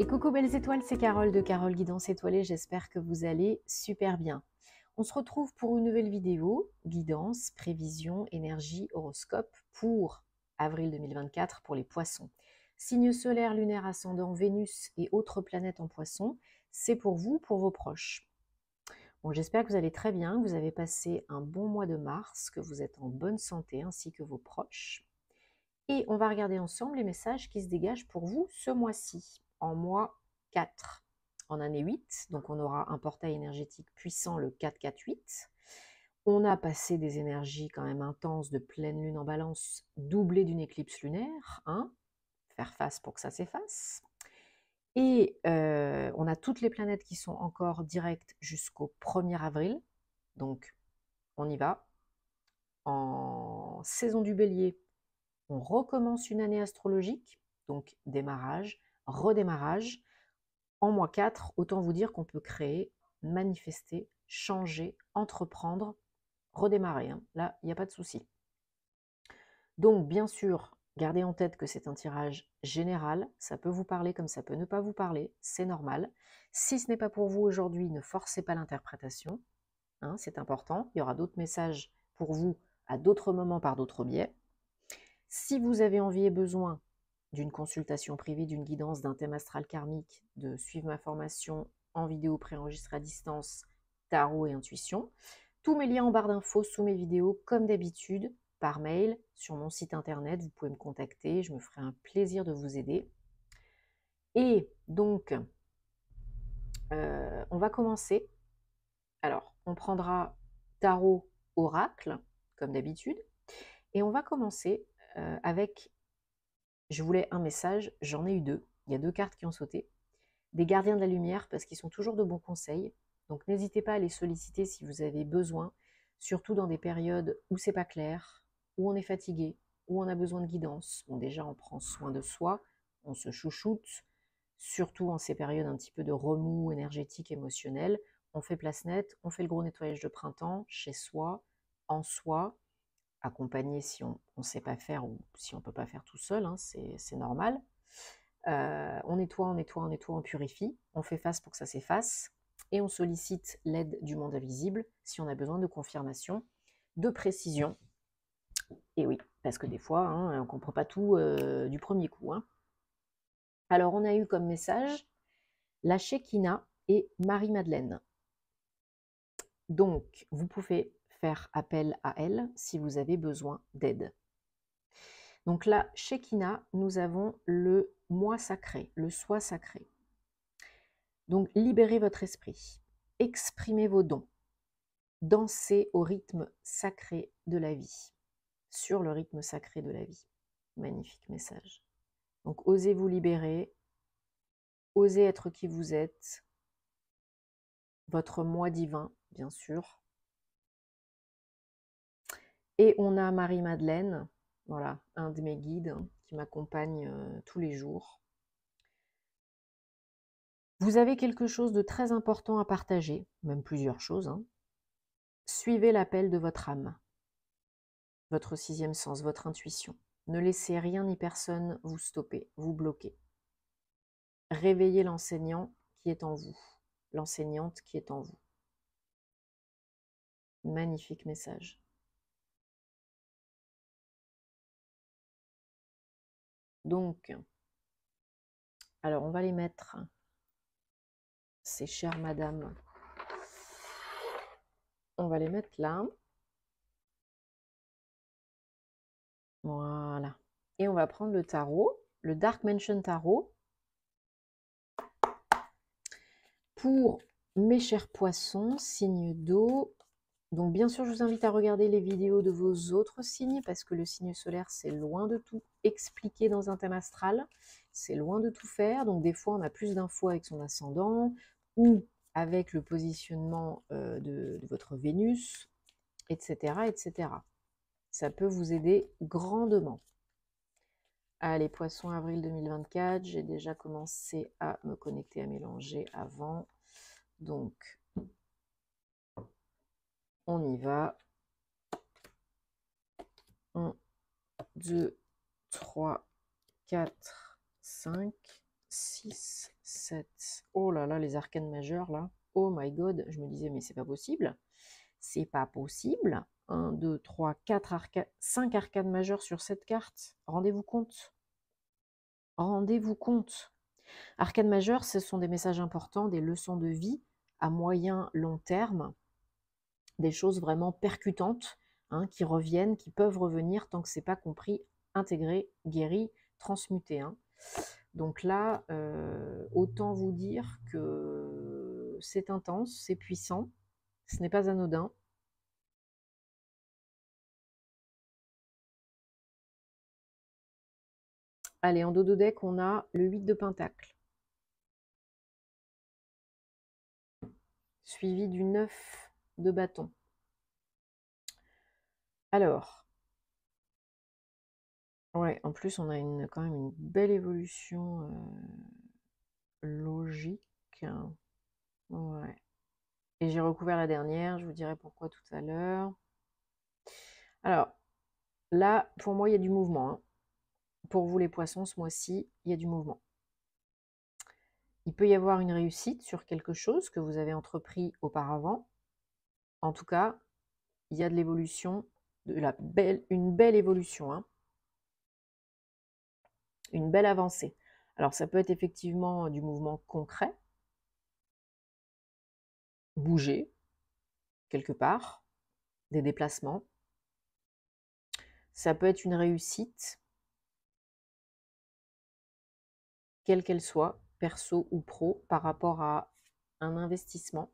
Et coucou belles étoiles, c'est Carole de Carole Guidance Étoilée, j'espère que vous allez super bien. On se retrouve pour une nouvelle vidéo, guidance, prévision, énergie, horoscope pour avril 2024 pour les poissons. Signe solaire, lunaire, ascendant, Vénus et autres planètes en poissons, c'est pour vous, pour vos proches. Bon, j'espère que vous allez très bien, que vous avez passé un bon mois de mars, que vous êtes en bonne santé ainsi que vos proches. Et on va regarder ensemble les messages qui se dégagent pour vous ce mois-ci en mois 4 en année 8. Donc on aura un portail énergétique puissant le 4-4-8. On a passé des énergies quand même intenses de pleine lune en balance, doublée d'une éclipse lunaire. Hein Faire face pour que ça s'efface. Et euh, on a toutes les planètes qui sont encore directes jusqu'au 1er avril. Donc on y va. En saison du bélier, on recommence une année astrologique. Donc démarrage, redémarrage. En mois 4, autant vous dire qu'on peut créer, manifester, changer, entreprendre, redémarrer. Hein. Là, il n'y a pas de souci. Donc, bien sûr, gardez en tête que c'est un tirage général. Ça peut vous parler comme ça peut ne pas vous parler. C'est normal. Si ce n'est pas pour vous aujourd'hui, ne forcez pas l'interprétation. Hein, c'est important. Il y aura d'autres messages pour vous à d'autres moments par d'autres biais. Si vous avez envie et besoin d'une consultation privée, d'une guidance, d'un thème astral karmique, de suivre ma formation en vidéo préenregistrée à distance, tarot et intuition. Tous mes liens en barre d'infos sous mes vidéos, comme d'habitude, par mail, sur mon site internet, vous pouvez me contacter, je me ferai un plaisir de vous aider. Et donc, euh, on va commencer. Alors, on prendra tarot, oracle, comme d'habitude, et on va commencer euh, avec je voulais un message, j'en ai eu deux. Il y a deux cartes qui ont sauté. Des gardiens de la lumière, parce qu'ils sont toujours de bons conseils. Donc n'hésitez pas à les solliciter si vous avez besoin, surtout dans des périodes où c'est pas clair, où on est fatigué, où on a besoin de guidance. Bon, déjà, on prend soin de soi, on se chouchoute, surtout en ces périodes un petit peu de remous énergétique, émotionnel. On fait place nette, on fait le gros nettoyage de printemps, chez soi, en soi, accompagner si on ne sait pas faire ou si on ne peut pas faire tout seul, hein, c'est normal. Euh, on nettoie, on nettoie, on nettoie, on purifie, on fait face pour que ça s'efface, et on sollicite l'aide du monde invisible si on a besoin de confirmation, de précision. Et oui, parce que des fois, hein, on ne comprend pas tout euh, du premier coup. Hein. Alors, on a eu comme message la Shekina et Marie-Madeleine. Donc, vous pouvez faire appel à elle si vous avez besoin d'aide. Donc là, chez Kina, nous avons le moi sacré, le soi sacré. Donc libérez votre esprit, exprimez vos dons, dansez au rythme sacré de la vie, sur le rythme sacré de la vie. Magnifique message. Donc osez vous libérer, osez être qui vous êtes, votre moi divin, bien sûr, et on a Marie-Madeleine, voilà, un de mes guides hein, qui m'accompagne euh, tous les jours. Vous avez quelque chose de très important à partager, même plusieurs choses. Hein. Suivez l'appel de votre âme, votre sixième sens, votre intuition. Ne laissez rien ni personne vous stopper, vous bloquer. Réveillez l'enseignant qui est en vous, l'enseignante qui est en vous. Magnifique message. Donc, alors on va les mettre, ces chères madame. on va les mettre là. Voilà. Et on va prendre le tarot, le Dark Mansion Tarot, pour mes chers poissons, signe d'eau, donc bien sûr, je vous invite à regarder les vidéos de vos autres signes parce que le signe solaire, c'est loin de tout expliquer dans un thème astral. C'est loin de tout faire. Donc des fois, on a plus d'infos avec son ascendant ou avec le positionnement euh, de, votre Vénus, etc., etc. Ça peut vous aider grandement. Allez, Poissons avril 2024, j'ai déjà commencé à me connecter, à mélanger avant. Donc, on y va. 1, 2, 3, 4, 5, 6, 7. Oh là là, les arcanes majeures là. Oh my god, je me disais, mais c'est pas possible. C'est pas possible. 1, 2, 3, 4 5 arcades majeures sur cette carte. Rendez-vous compte. Rendez-vous compte. Arcanes majeures, ce sont des messages importants, des leçons de vie à moyen, long terme des choses vraiment percutantes hein, qui reviennent, qui peuvent revenir tant que c'est pas compris, intégré, guéri, transmuté. Hein. Donc là, euh, autant vous dire que c'est intense, c'est puissant, ce n'est pas anodin. Allez, en dodo deck, on a le 8 de Pentacle. Suivi du 9 de bâton. Alors, ouais, en plus on a une, quand même une belle évolution euh, logique. Hein. Ouais. Et j'ai recouvert la dernière, je vous dirai pourquoi tout à l'heure. Alors, là, pour moi, il y a du mouvement. Hein. Pour vous les poissons, ce mois-ci, il y a du mouvement. Il peut y avoir une réussite sur quelque chose que vous avez entrepris auparavant, en tout cas, il y a de l'évolution, une belle évolution, hein. une belle avancée. Alors ça peut être effectivement euh, du mouvement concret, bouger quelque part, des déplacements. Ça peut être une réussite, quelle qu'elle soit, perso ou pro, par rapport à un investissement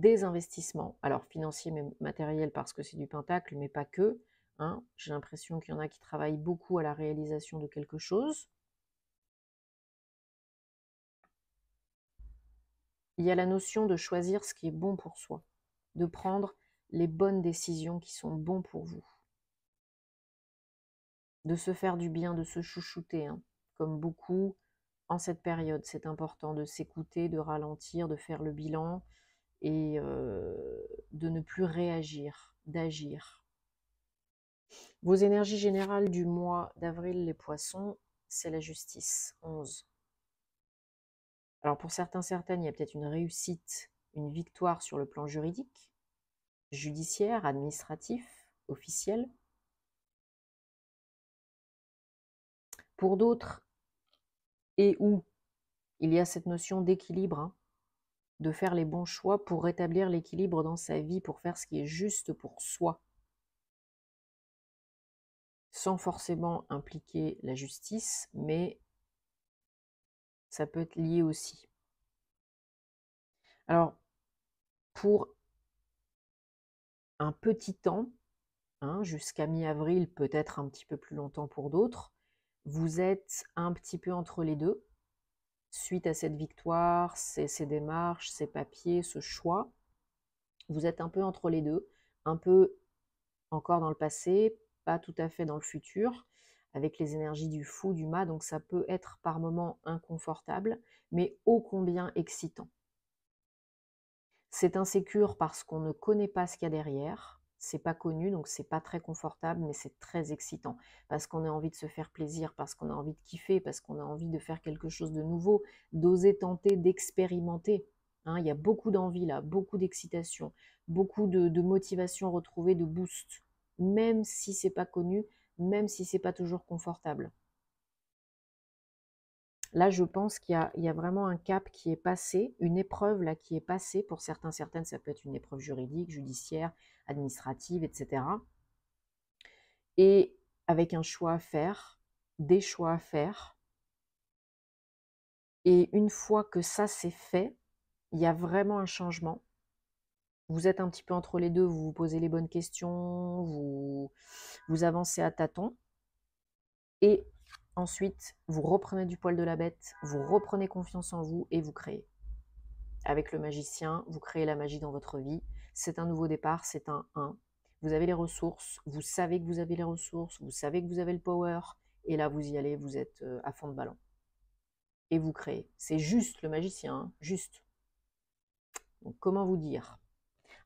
des investissements, alors financiers mais matériels parce que c'est du pentacle, mais pas que. Hein. J'ai l'impression qu'il y en a qui travaillent beaucoup à la réalisation de quelque chose. Il y a la notion de choisir ce qui est bon pour soi, de prendre les bonnes décisions qui sont bonnes pour vous, de se faire du bien, de se chouchouter, hein, comme beaucoup en cette période. C'est important de s'écouter, de ralentir, de faire le bilan, et euh, de ne plus réagir, d'agir. Vos énergies générales du mois d'avril, les poissons, c'est la justice, 11. Alors pour certains, certaines, il y a peut-être une réussite, une victoire sur le plan juridique, judiciaire, administratif, officiel. Pour d'autres, et où il y a cette notion d'équilibre, hein, de faire les bons choix pour rétablir l'équilibre dans sa vie, pour faire ce qui est juste pour soi, sans forcément impliquer la justice, mais ça peut être lié aussi. Alors, pour un petit temps, hein, jusqu'à mi-avril, peut-être un petit peu plus longtemps pour d'autres, vous êtes un petit peu entre les deux, suite à cette victoire, ces, démarches, ces papiers, ce choix, vous êtes un peu entre les deux, un peu encore dans le passé, pas tout à fait dans le futur, avec les énergies du fou, du mât, donc ça peut être par moments inconfortable, mais ô combien excitant. C'est insécure parce qu'on ne connaît pas ce qu'il y a derrière, c'est pas connu, donc c'est pas très confortable, mais c'est très excitant parce qu'on a envie de se faire plaisir, parce qu'on a envie de kiffer, parce qu'on a envie de faire quelque chose de nouveau, d'oser tenter, d'expérimenter. Hein. il y a beaucoup d'envie là, beaucoup d'excitation, beaucoup de, de, motivation retrouvée, de boost, même si c'est pas connu, même si c'est pas toujours confortable. Là, je pense qu'il y, a vraiment un cap qui est passé, une épreuve là qui est passée. Pour certains, certaines, ça peut être une épreuve juridique, judiciaire, administrative, etc. Et avec un choix à faire, des choix à faire. Et une fois que ça c'est fait, il y a vraiment un changement. Vous êtes un petit peu entre les deux, vous vous posez les bonnes questions, vous, vous avancez à tâtons. Et Ensuite, vous reprenez du poil de la bête, vous reprenez confiance en vous et vous créez. Avec le magicien, vous créez la magie dans votre vie. C'est un nouveau départ, c'est un 1. Vous avez les ressources, vous savez que vous avez les ressources, vous savez que vous avez le power, et là vous y allez, vous êtes euh, à fond de ballon. Et vous créez. C'est juste le magicien, hein, juste. comment vous dire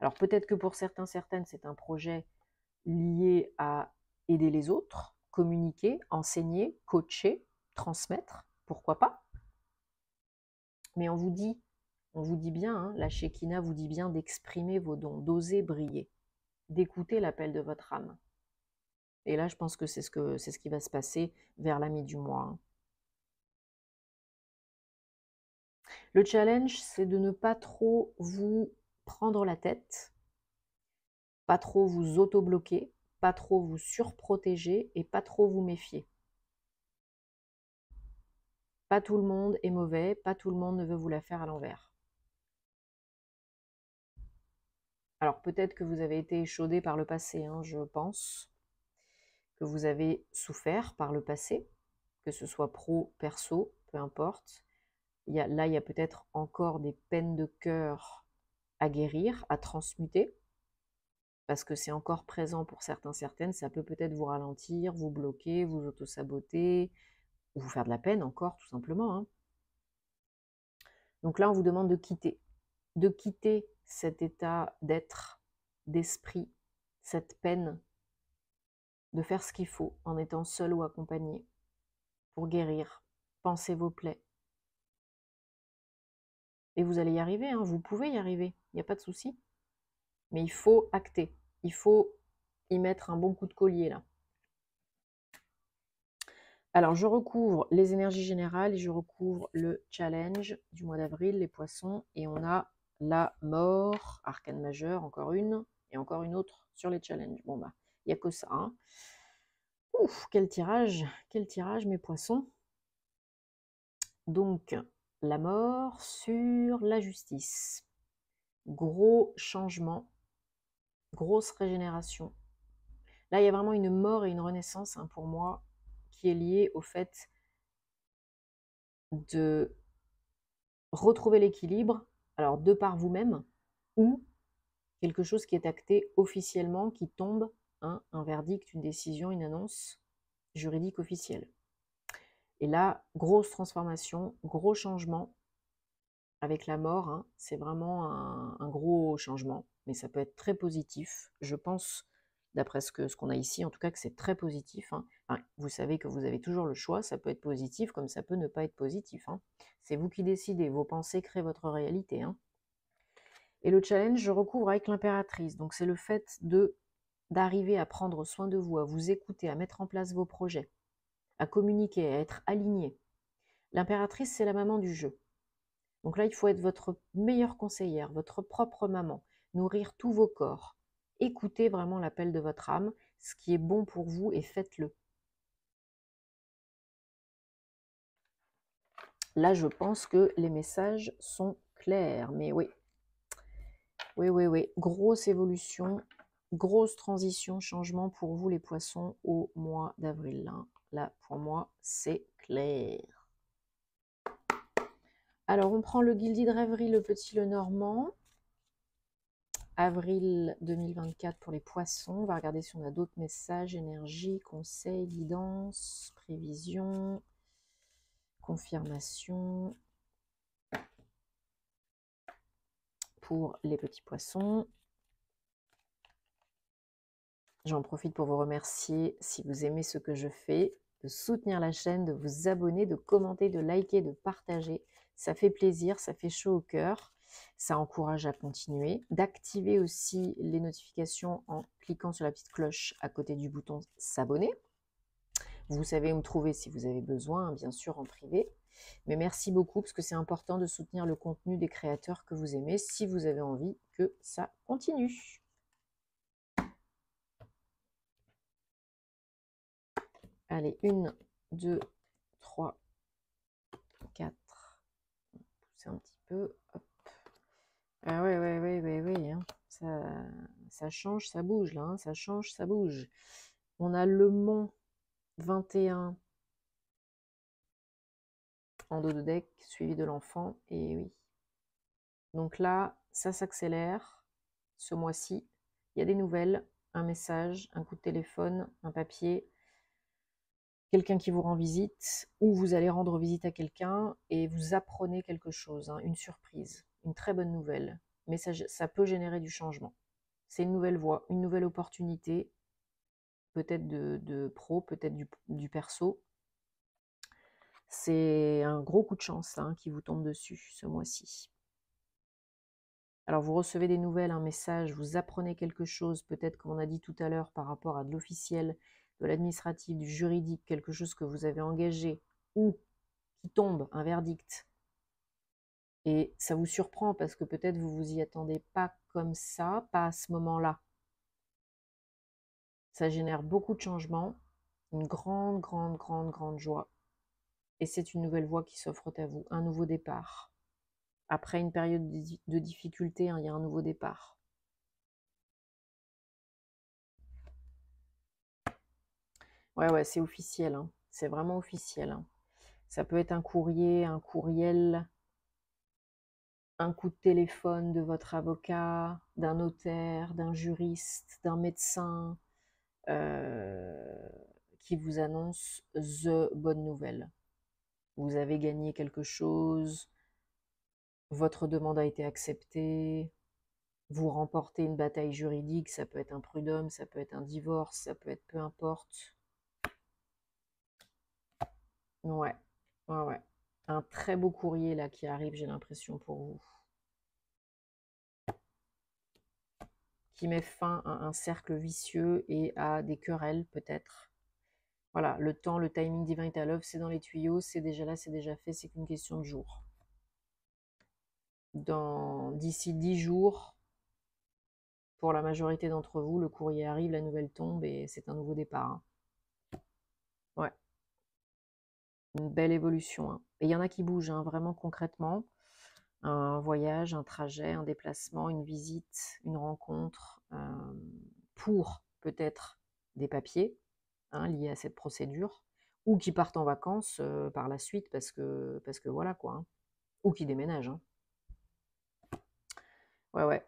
Alors peut-être que pour certains, certaines, c'est un projet lié à aider les autres, communiquer, enseigner, coacher, transmettre, pourquoi pas. Mais on vous dit, on vous dit bien, hein, la Shekina vous dit bien d'exprimer vos dons, d'oser briller, d'écouter l'appel de votre âme. Et là, je pense que c'est ce, ce qui va se passer vers la mi du mois. Hein. Le challenge, c'est de ne pas trop vous prendre la tête, pas trop vous auto-bloquer, pas trop vous surprotéger et pas trop vous méfier. Pas tout le monde est mauvais, pas tout le monde ne veut vous la faire à l'envers. Alors peut-être que vous avez été échaudé par le passé, hein, je pense, que vous avez souffert par le passé, que ce soit pro, perso, peu importe. Il y a, là, il y a peut-être encore des peines de cœur à guérir, à transmuter parce que c'est encore présent pour certains, certaines, ça peut peut-être vous ralentir, vous bloquer, vous auto-saboter, ou vous faire de la peine encore, tout simplement. Hein. Donc là, on vous demande de quitter, de quitter cet état d'être, d'esprit, cette peine, de faire ce qu'il faut en étant seul ou accompagné pour guérir. Pensez vos plaies. Et vous allez y arriver, hein, vous pouvez y arriver, il n'y a pas de souci. Mais il faut acter. Il faut y mettre un bon coup de collier là. Alors, je recouvre les énergies générales et je recouvre le challenge du mois d'avril, les poissons. Et on a la mort, arcane majeur, encore une, et encore une autre sur les challenges. Bon, bah, il n'y a que ça. Hein. Ouf, quel tirage, quel tirage, mes poissons. Donc, la mort sur la justice. Gros changement grosse régénération. Là, il y a vraiment une mort et une renaissance hein, pour moi qui est liée au fait de retrouver l'équilibre, alors de par vous-même, ou quelque chose qui est acté officiellement, qui tombe, hein, un verdict, une décision, une annonce juridique officielle. Et là, grosse transformation, gros changement avec la mort, hein, c'est vraiment un gros changement mais ça peut être très positif. Je pense, d'après ce qu'on a ici, en tout cas que c'est très positif. Hein. vous savez que vous avez toujours le choix, ça peut être positif comme ça peut ne pas être positif. Hein. C'est vous qui décidez, vos pensées créent votre réalité. Hein. Et le challenge, je recouvre avec l'impératrice. Donc c'est le fait d'arriver à prendre soin de vous, à vous écouter, à mettre en place vos projets, à communiquer, à être aligné. L'impératrice, c'est la maman du jeu. Donc là, il faut être votre meilleure conseillère, votre propre maman nourrir tous vos corps. Écoutez vraiment l'appel de votre âme, ce qui est bon pour vous et faites-le. Là, je pense que les messages sont clairs, mais oui. Oui, oui, oui. Grosse évolution, grosse transition, changement pour vous les poissons au mois d'avril. Hein. Là, pour moi, c'est clair. Alors, on prend le guildi de rêverie, le petit, le normand avril 2024 pour les poissons. On va regarder si on a d'autres messages, énergie, conseils, guidance, prévision, confirmation pour les petits poissons. J'en profite pour vous remercier si vous aimez ce que je fais, de soutenir la chaîne, de vous abonner, de commenter, de liker, de partager. Ça fait plaisir, ça fait chaud au cœur ça encourage à continuer. D'activer aussi les notifications en cliquant sur la petite cloche à côté du bouton s'abonner. Vous savez où me trouver si vous avez besoin, hein, bien sûr en privé. Mais merci beaucoup parce que c'est important de soutenir le contenu des créateurs que vous aimez si vous avez envie que ça continue. Allez, une, deux, trois, quatre. Pousser un petit peu. Ah ouais, ouais, ouais, ouais, ouais. Hein. Ça, change, ça bouge là. Hein. Ça change, ça bouge. On a Le mont 21 en dos de deck, suivi de l'enfant. Et oui. Donc là, ça s'accélère ce mois-ci. Il y a des nouvelles, un message, un coup de téléphone, un papier, quelqu'un qui vous rend visite, ou vous allez rendre visite à quelqu'un et vous apprenez quelque chose, hein, une surprise une très bonne nouvelle, mais ça, peut générer du changement. C'est une nouvelle voie, une nouvelle opportunité, peut-être de, pro, peut-être du, du, perso. C'est un gros coup de chance hein, qui vous tombe dessus ce mois-ci. Alors vous recevez des nouvelles, un message, vous apprenez quelque chose, peut-être comme on a dit tout à l'heure par rapport à de l'officiel, de l'administratif, du juridique, quelque chose que vous avez engagé ou qui tombe, un verdict, et ça vous surprend parce que peut-être vous ne vous y attendez pas comme ça, pas à ce moment-là. Ça génère beaucoup de changements, une grande, grande, grande, grande joie. Et c'est une nouvelle voie qui s'offre à vous, un nouveau départ. Après une période de difficulté, hein, il y a un nouveau départ. Ouais, ouais, c'est officiel. Hein. C'est vraiment officiel. Hein. Ça peut être un courrier, un courriel, un coup de téléphone de votre avocat, d'un notaire, d'un juriste, d'un médecin euh, qui vous annonce the bonne nouvelle. Vous avez gagné quelque chose, votre demande a été acceptée, vous remportez une bataille juridique, ça peut être un prud'homme, ça peut être un divorce, ça peut être peu importe. Ouais, ouais, ouais un très beau courrier là qui arrive, j'ai l'impression, pour vous. Qui met fin à un cercle vicieux et à des querelles peut-être. Voilà, le temps, le timing divin est à c'est dans les tuyaux, c'est déjà là, c'est déjà fait, c'est qu'une question de jour. D'ici dix jours, pour la majorité d'entre vous, le courrier arrive, la nouvelle tombe et c'est un nouveau départ. Hein. belle évolution. Hein. Et il y en a qui bougent hein, vraiment concrètement. Un voyage, un trajet, un déplacement, une visite, une rencontre, euh, pour peut-être des papiers hein, liés à cette procédure, ou qui partent en vacances euh, par la suite parce que, parce que voilà quoi. Ou qui déménagent. Ouais, ouais.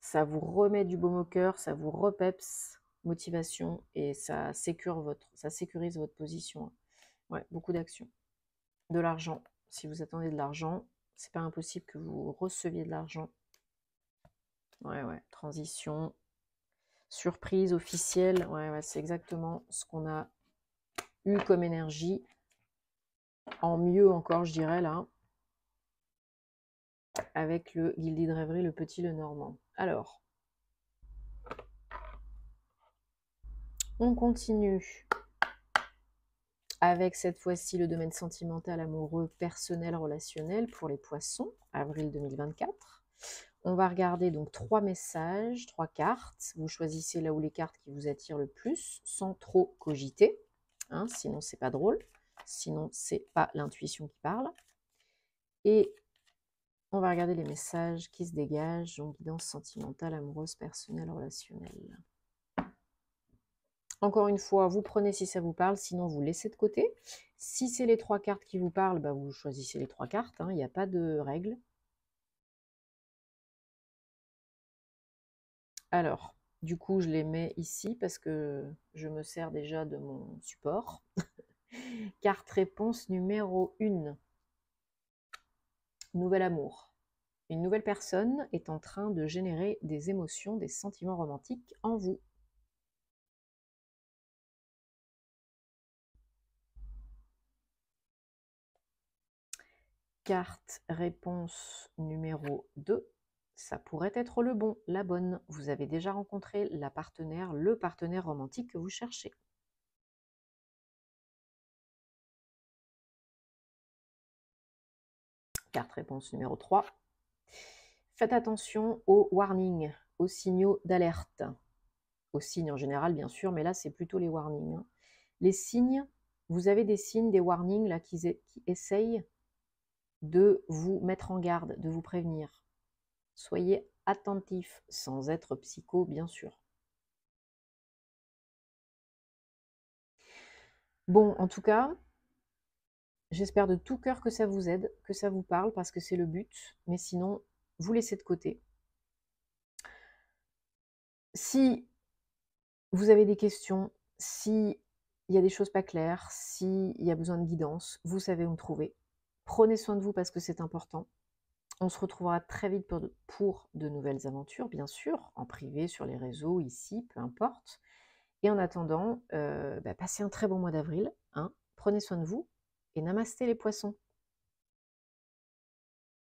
Ça vous remet du baume au cœur, ça vous repeps motivation et ça, votre, ça sécurise votre position beaucoup d'actions. De l'argent. Si vous attendez de l'argent, c'est pas impossible que vous receviez de l'argent. Ouais, ouais. Transition. Surprise officielle. Ouais, ouais, c'est exactement ce qu'on a eu comme énergie. En mieux encore, je dirais là. Avec le Guildi de Rêverie, le petit, le normand. Alors. On continue avec cette fois-ci le domaine sentimental, amoureux, personnel, relationnel pour les poissons, avril 2024. On va regarder donc trois messages, trois cartes. Vous choisissez là où les cartes qui vous attirent le plus, sans trop cogiter. Hein, sinon, c'est pas drôle. Sinon, c'est pas l'intuition qui parle. Et on va regarder les messages qui se dégagent, donc guidance sentimentale, amoureuse, personnelle, relationnelle. Encore une fois, vous prenez si ça vous parle, sinon vous laissez de côté. Si c'est les trois cartes qui vous parlent, bah, vous choisissez les trois cartes, hein, il n'y a pas de règle. Alors, du coup, je les mets ici parce que je me sers déjà de mon support. Carte réponse numéro 1. Nouvel amour. Une nouvelle personne est en train de générer des émotions, des sentiments romantiques en vous. carte réponse numéro 2, ça pourrait être le bon, la bonne. Vous avez déjà rencontré la partenaire, le partenaire romantique que vous cherchez. Carte réponse numéro 3. Faites attention aux warnings, aux signaux d'alerte. Aux signes en général, bien sûr, mais là, c'est plutôt les warnings. Hein. Les signes, vous avez des signes, des warnings là, qui essayent de vous mettre en garde, de vous prévenir. Soyez attentif, sans être psycho, bien sûr. Bon, en tout cas, j'espère de tout cœur que ça vous aide, que ça vous parle, parce que c'est le but, mais sinon, vous laissez de côté. Si vous avez des questions, si il y a des choses pas claires, s'il y a besoin de guidance, vous savez où me trouver. Prenez soin de vous parce que c'est important. On se retrouvera très vite pour de, pour de nouvelles aventures, bien sûr, en privé, sur les réseaux, ici, peu importe. Et en attendant, euh, bah, passez un très bon mois d'avril. Hein. Prenez soin de vous et namasté les poissons.